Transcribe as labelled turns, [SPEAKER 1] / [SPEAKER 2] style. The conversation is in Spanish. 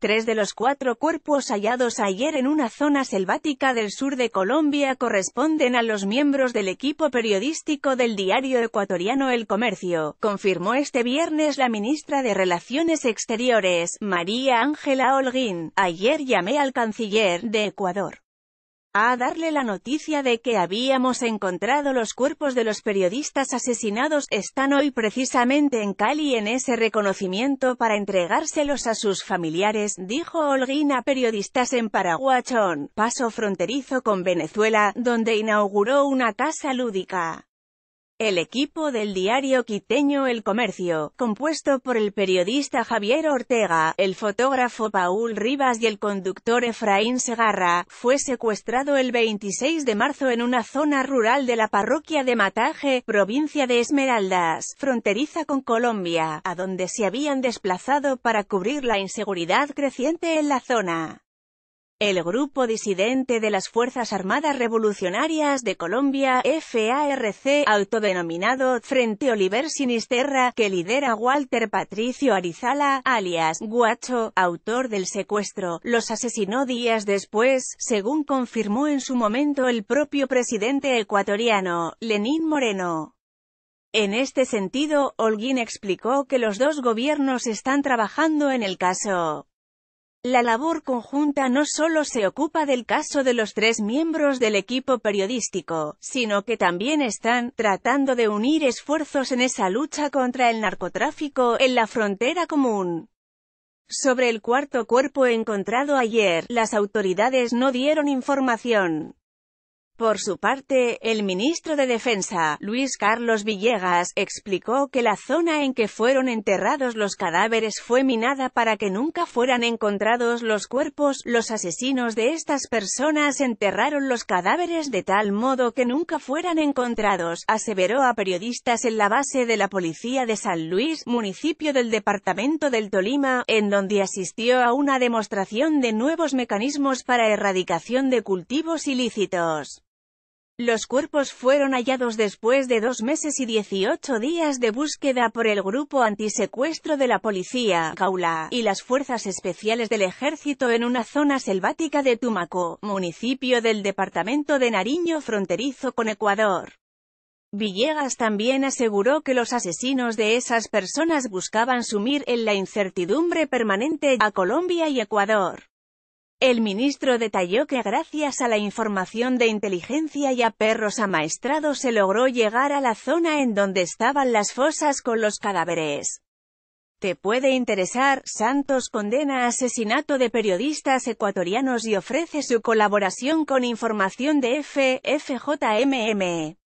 [SPEAKER 1] Tres de los cuatro cuerpos hallados ayer en una zona selvática del sur de Colombia corresponden a los miembros del equipo periodístico del diario ecuatoriano El Comercio, confirmó este viernes la ministra de Relaciones Exteriores, María Ángela Holguín. Ayer llamé al canciller de Ecuador a darle la noticia de que habíamos encontrado los cuerpos de los periodistas asesinados, están hoy precisamente en Cali en ese reconocimiento para entregárselos a sus familiares, dijo Holguín a periodistas en Paraguachón, paso fronterizo con Venezuela, donde inauguró una casa lúdica. El equipo del diario quiteño El Comercio, compuesto por el periodista Javier Ortega, el fotógrafo Paul Rivas y el conductor Efraín Segarra, fue secuestrado el 26 de marzo en una zona rural de la parroquia de Mataje, provincia de Esmeraldas, fronteriza con Colombia, a donde se habían desplazado para cubrir la inseguridad creciente en la zona. El grupo disidente de las Fuerzas Armadas Revolucionarias de Colombia, FARC, autodenominado Frente Oliver Sinisterra, que lidera Walter Patricio Arizala, alias Guacho, autor del secuestro, los asesinó días después, según confirmó en su momento el propio presidente ecuatoriano, Lenín Moreno. En este sentido, Holguín explicó que los dos gobiernos están trabajando en el caso. La labor conjunta no solo se ocupa del caso de los tres miembros del equipo periodístico, sino que también están tratando de unir esfuerzos en esa lucha contra el narcotráfico en la frontera común. Sobre el cuarto cuerpo encontrado ayer, las autoridades no dieron información. Por su parte, el ministro de Defensa, Luis Carlos Villegas, explicó que la zona en que fueron enterrados los cadáveres fue minada para que nunca fueran encontrados los cuerpos. Los asesinos de estas personas enterraron los cadáveres de tal modo que nunca fueran encontrados, aseveró a periodistas en la base de la policía de San Luis, municipio del departamento del Tolima, en donde asistió a una demostración de nuevos mecanismos para erradicación de cultivos ilícitos. Los cuerpos fueron hallados después de dos meses y 18 días de búsqueda por el grupo antisecuestro de la policía, y las fuerzas especiales del ejército en una zona selvática de Tumaco, municipio del departamento de Nariño fronterizo con Ecuador. Villegas también aseguró que los asesinos de esas personas buscaban sumir en la incertidumbre permanente a Colombia y Ecuador. El ministro detalló que gracias a la información de inteligencia y a perros amaestrados se logró llegar a la zona en donde estaban las fosas con los cadáveres. Te puede interesar, Santos condena asesinato de periodistas ecuatorianos y ofrece su colaboración con información de FFJMM.